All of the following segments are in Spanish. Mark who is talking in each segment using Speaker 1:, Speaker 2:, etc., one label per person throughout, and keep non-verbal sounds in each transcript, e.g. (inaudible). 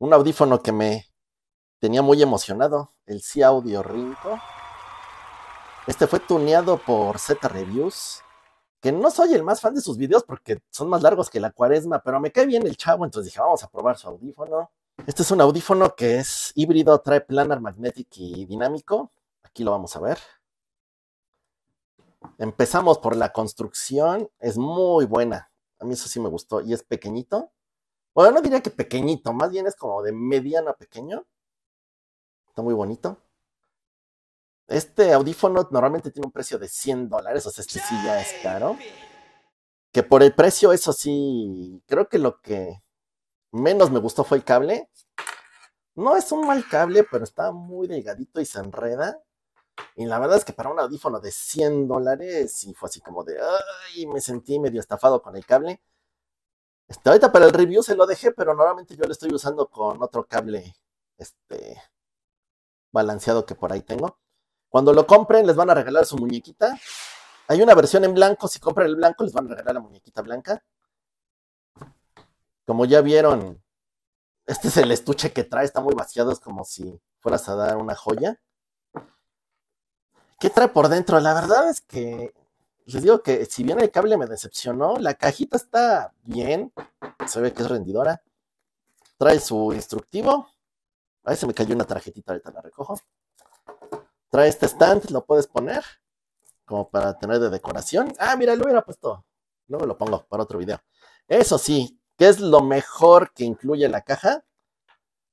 Speaker 1: un audífono que me tenía muy emocionado, el C Audio Rinco. Este fue tuneado por Z Reviews, que no soy el más fan de sus videos porque son más largos que la cuaresma, pero me cae bien el chavo, entonces dije, vamos a probar su audífono. Este es un audífono que es híbrido, trae planar magnetic y dinámico. Aquí lo vamos a ver. Empezamos por la construcción, es muy buena. A mí eso sí me gustó y es pequeñito. Bueno, no diría que pequeñito, más bien es como de mediano a pequeño. Está muy bonito. Este audífono normalmente tiene un precio de 100 dólares, o sea, este sí ya es caro. Que por el precio, eso sí, creo que lo que menos me gustó fue el cable. No es un mal cable, pero está muy delgadito y se enreda. Y la verdad es que para un audífono de 100 dólares, y fue así como de, ay, me sentí medio estafado con el cable. Este, ahorita para el review se lo dejé, pero normalmente yo lo estoy usando con otro cable este, balanceado que por ahí tengo. Cuando lo compren, les van a regalar su muñequita. Hay una versión en blanco. Si compran el blanco, les van a regalar la muñequita blanca. Como ya vieron, este es el estuche que trae. Está muy vaciado. Es como si fueras a dar una joya. ¿Qué trae por dentro? La verdad es que les digo que si bien el cable me decepcionó, la cajita está bien, se ve que es rendidora. Trae su instructivo. Ahí se me cayó una tarjetita, ahorita la recojo. Trae este stand, lo puedes poner como para tener de decoración. Ah, mira, lo hubiera puesto. Luego lo pongo para otro video. Eso sí, ¿qué es lo mejor que incluye la caja?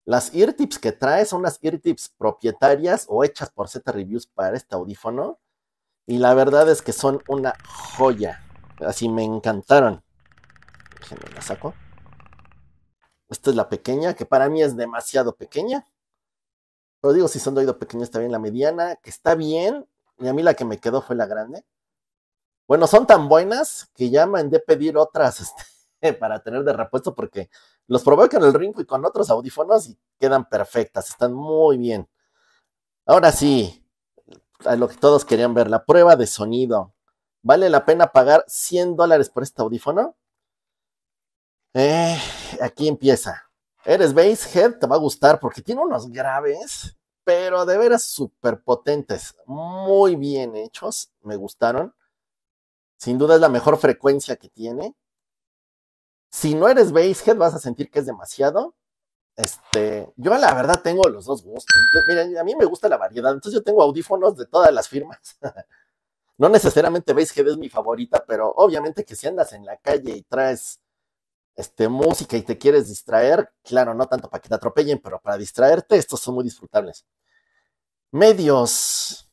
Speaker 1: Las ear tips que trae son las ear tips propietarias o hechas por Z Reviews para este audífono y la verdad es que son una joya. Así me encantaron. Déjenme la saco. Esta es la pequeña, que para mí es demasiado pequeña. Pero digo, si son de oído pequeño está bien la mediana, que está bien. Y a mí la que me quedó fue la grande. Bueno, son tan buenas que ya mandé pedir otras (laughs) este, para tener de repuesto porque los probé con el Rinco y con otros audífonos y quedan perfectas, están muy bien. Ahora sí, a lo que todos querían ver, la prueba de sonido. ¿Vale la pena pagar 100 dólares por este audífono? Eh, aquí empieza. Eres head, te va a gustar porque tiene unos graves, pero de veras súper potentes, muy bien hechos, me gustaron. Sin duda es la mejor frecuencia que tiene. Si no eres head, vas a sentir que es demasiado, este, yo la verdad tengo los dos gustos. Miren, a mí me gusta la variedad, entonces yo tengo audífonos de todas las firmas. (laughs) no necesariamente veis que es mi favorita, pero obviamente que si andas en la calle y traes este, música y te quieres distraer, claro, no tanto para que te atropellen, pero para distraerte, estos son muy disfrutables. Medios.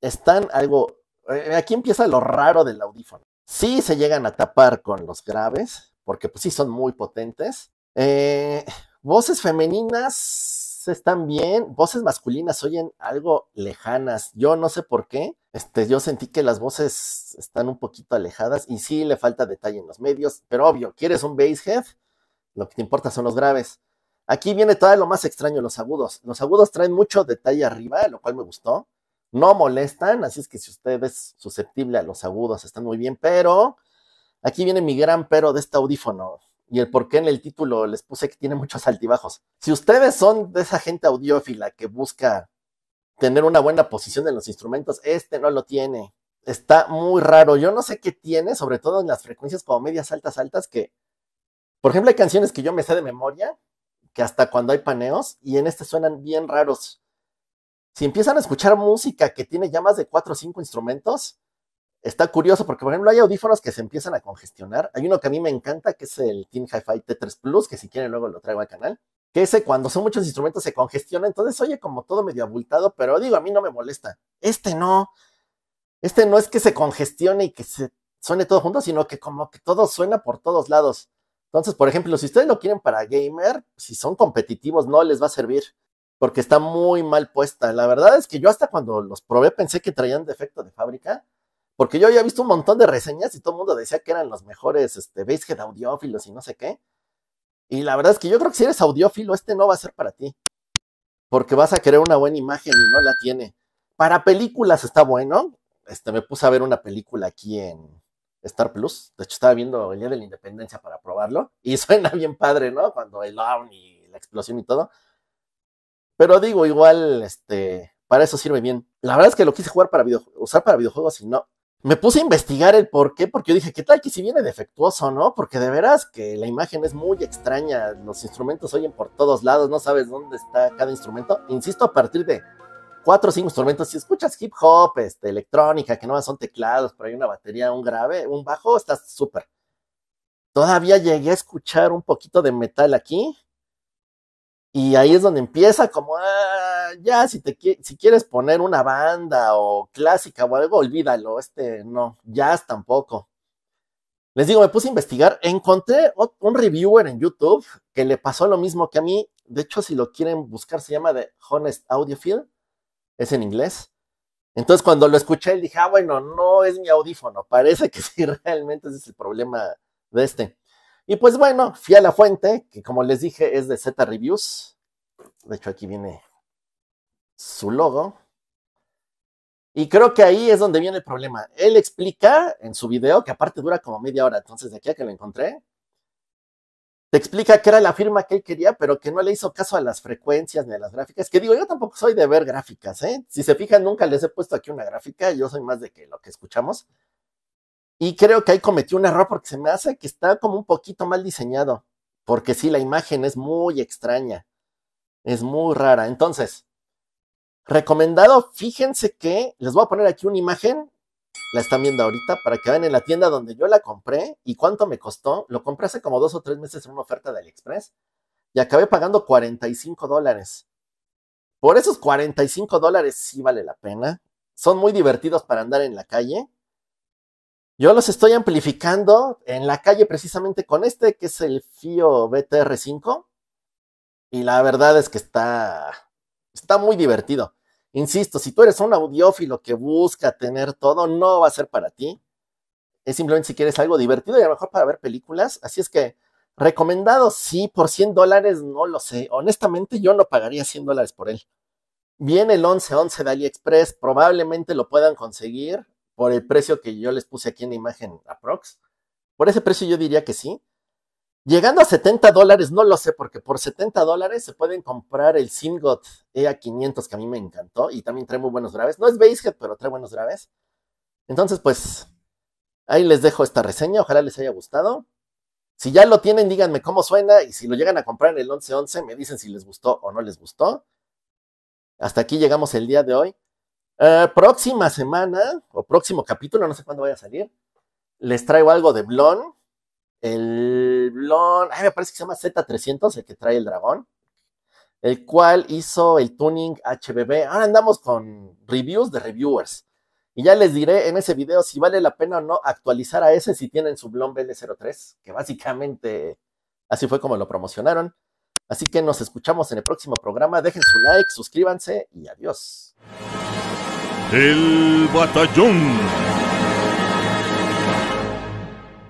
Speaker 1: Están algo. Eh, aquí empieza lo raro del audífono. Sí se llegan a tapar con los graves, porque pues sí son muy potentes, eh, voces femeninas están bien, voces masculinas oyen algo lejanas. Yo no sé por qué. Este, yo sentí que las voces están un poquito alejadas y sí le falta detalle en los medios, pero obvio, quieres un bass head, lo que te importa son los graves. Aquí viene todo lo más extraño, los agudos. Los agudos traen mucho detalle arriba, lo cual me gustó. No molestan, así es que si usted es susceptible a los agudos, están muy bien, pero aquí viene mi gran pero de este audífono y el por qué en el título les puse que tiene muchos altibajos. Si ustedes son de esa gente audiófila que busca tener una buena posición en los instrumentos, este no lo tiene. Está muy raro. Yo no sé qué tiene, sobre todo en las frecuencias como medias altas, altas, que, por ejemplo, hay canciones que yo me sé de memoria, que hasta cuando hay paneos, y en este suenan bien raros. Si empiezan a escuchar música que tiene ya más de cuatro o cinco instrumentos, está curioso porque, por ejemplo, hay audífonos que se empiezan a congestionar. Hay uno que a mí me encanta, que es el Team Hi-Fi T3 Plus, que si quieren luego lo traigo al canal. Que ese, cuando son muchos instrumentos, se congestiona. Entonces, oye, como todo medio abultado, pero digo, a mí no me molesta. Este no. Este no es que se congestione y que se suene todo junto, sino que como que todo suena por todos lados. Entonces, por ejemplo, si ustedes lo quieren para gamer, si son competitivos, no les va a servir porque está muy mal puesta. La verdad es que yo hasta cuando los probé pensé que traían defecto de fábrica, porque yo había visto un montón de reseñas y todo el mundo decía que eran los mejores este, de audiófilos y no sé qué. Y la verdad es que yo creo que si eres audiófilo, este no va a ser para ti. Porque vas a querer una buena imagen y no la tiene. Para películas está bueno. Este, me puse a ver una película aquí en Star Plus. De hecho, estaba viendo el Día de la Independencia para probarlo. Y (laughs) suena bien padre, ¿no? Cuando el down y la explosión y todo. Pero digo, igual, este, para eso sirve bien. La verdad es que lo quise jugar para video, usar para videojuegos y no, me puse a investigar el por qué, porque yo dije, ¿qué tal que si viene defectuoso, no? Porque de veras que la imagen es muy extraña, los instrumentos oyen por todos lados, no sabes dónde está cada instrumento. Insisto, a partir de cuatro o cinco instrumentos, si escuchas hip hop, este, electrónica, que no son teclados, pero hay una batería, un grave, un bajo, estás súper. Todavía llegué a escuchar un poquito de metal aquí, y ahí es donde empieza como, ah, ya si te si quieres poner una banda o clásica o algo, olvídalo, este no, jazz tampoco. Les digo, me puse a investigar, encontré un reviewer en YouTube que le pasó lo mismo que a mí. De hecho, si lo quieren buscar, se llama de Honest Field es en inglés. Entonces, cuando lo escuché, dije, ah, bueno, no es mi audífono, parece que (laughs) sí, realmente ese es el problema de este. Y pues bueno, fui a la fuente, que como les dije es de Z Reviews. De hecho, aquí viene su logo. Y creo que ahí es donde viene el problema. Él explica en su video, que aparte dura como media hora, entonces de aquí a que lo encontré, te explica que era la firma que él quería, pero que no le hizo caso a las frecuencias ni a las gráficas. Que digo, yo tampoco soy de ver gráficas, ¿eh? Si se fijan, nunca les he puesto aquí una gráfica, yo soy más de que lo que escuchamos. Y creo que ahí cometió un error porque se me hace que está como un poquito mal diseñado, porque sí, la imagen es muy extraña, es muy rara. Entonces, Recomendado, fíjense que les voy a poner aquí una imagen, la están viendo ahorita, para que vean en la tienda donde yo la compré y cuánto me costó. Lo compré hace como dos o tres meses en una oferta de AliExpress y acabé pagando 45 dólares. Por esos 45 dólares sí vale la pena. Son muy divertidos para andar en la calle. Yo los estoy amplificando en la calle precisamente con este, que es el FIO BTR5. Y la verdad es que está Está muy divertido. Insisto, si tú eres un audiófilo que busca tener todo, no va a ser para ti. Es simplemente si quieres algo divertido y a lo mejor para ver películas. Así es que recomendado, sí, por 100 dólares, no lo sé. Honestamente, yo no pagaría 100 dólares por él. Viene el 1111 de AliExpress, probablemente lo puedan conseguir por el precio que yo les puse aquí en la imagen aprox. Por ese precio yo diría que sí. Llegando a 70 dólares, no lo sé, porque por 70 dólares se pueden comprar el singot EA500, que a mí me encantó, y también trae muy buenos graves. No es Basehead, pero trae buenos graves. Entonces, pues, ahí les dejo esta reseña, ojalá les haya gustado. Si ya lo tienen, díganme cómo suena, y si lo llegan a comprar en el 1111, me dicen si les gustó o no les gustó. Hasta aquí llegamos el día de hoy. Eh, próxima semana, o próximo capítulo, no sé cuándo vaya a salir, les traigo algo de Blon el Blon, me parece que se llama Z300, el que trae el dragón, el cual hizo el tuning HBB. Ahora andamos con reviews de reviewers. Y ya les diré en ese video si vale la pena o no actualizar a ese si tienen su Blon BL03, que básicamente así fue como lo promocionaron. Así que nos escuchamos en el próximo programa. Dejen su like, suscríbanse y adiós. El batallón.